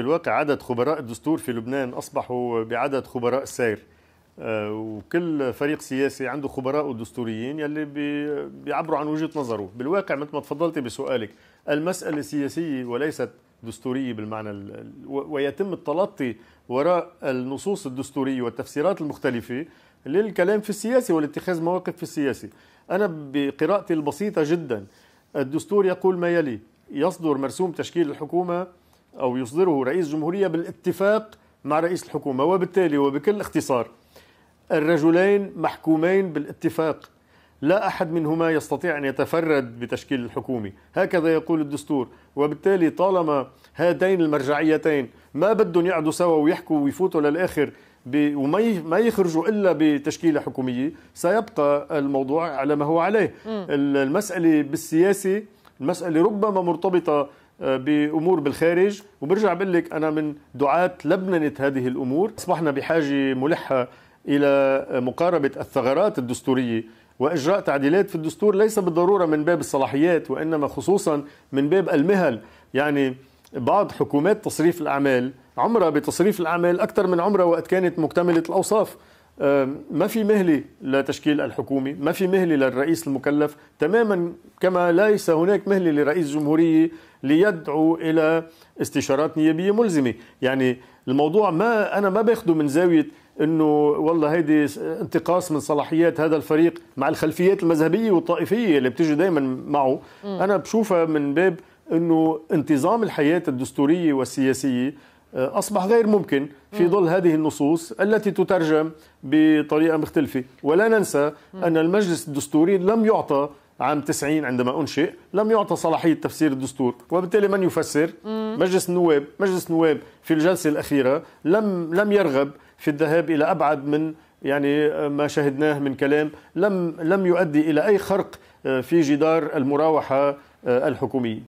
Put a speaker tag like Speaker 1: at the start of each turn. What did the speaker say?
Speaker 1: في الواقع عدد خبراء الدستور في لبنان أصبحوا بعدد خبراء السير آه، وكل فريق سياسي عنده خبراء دستوريين يلي بيعبروا عن وجهة نظره بالواقع مثل ما تفضلتي بسؤالك المسألة سياسية وليست دستورية بالمعنى ويتم التلطي وراء النصوص الدستورية والتفسيرات المختلفة للكلام في السياسي والاتخاذ مواقف في السياسي أنا بقراءتي البسيطة جدا الدستور يقول ما يلي يصدر مرسوم تشكيل الحكومة أو يصدره رئيس الجمهورية بالاتفاق مع رئيس الحكومة وبالتالي وبكل اختصار الرجلين محكومين بالاتفاق لا أحد منهما يستطيع أن يتفرد بتشكيل الحكومه هكذا يقول الدستور وبالتالي طالما هاتين المرجعيتين ما بدهم يقعدوا سوا ويحكوا ويفوتوا للآخر وما ما يخرجوا الا بتشكيله حكوميه سيبقى الموضوع على ما هو عليه م. المساله بالسياسه المساله ربما مرتبطه بامور بالخارج وبرجع بقول لك انا من دعاة لبننه هذه الامور اصبحنا بحاجه ملحه الى مقاربه الثغرات الدستوريه واجراء تعديلات في الدستور ليس بالضروره من باب الصلاحيات وانما خصوصا من باب المهل يعني بعض حكومات تصريف الاعمال عمرها بتصريف الاعمال اكثر من عمرها وقت كانت مكتمله الاوصاف ما في مهلة لتشكيل الحكومة ما في مهلة للرئيس المكلف تماما كما ليس هناك مهلة لرئيس الجمهورية ليدعو إلى استشارات نيابية ملزمة يعني الموضوع ما أنا ما باخده من زاوية انه والله هيدي انتقاص من صلاحيات هذا الفريق مع الخلفيات المذهبيه والطائفيه اللي بتجي دائما معه م. انا بشوفها من باب انه انتظام الحياه الدستوريه والسياسيه آه، أصبح غير ممكن في ظل هذه النصوص التي تترجم بطريقة مختلفة ولا ننسى أن المجلس الدستوري لم يعطى عام 90 عندما أنشئ لم يعطى صلاحية تفسير الدستور وبالتالي من يفسر مجلس النواب مجلس النواب في الجلسة الأخيرة لم لم يرغب في الذهاب إلى أبعد من يعني آه، ما شاهدناه من كلام لم لم يؤدي إلى أي خرق آه، في جدار المراوحة الحكومية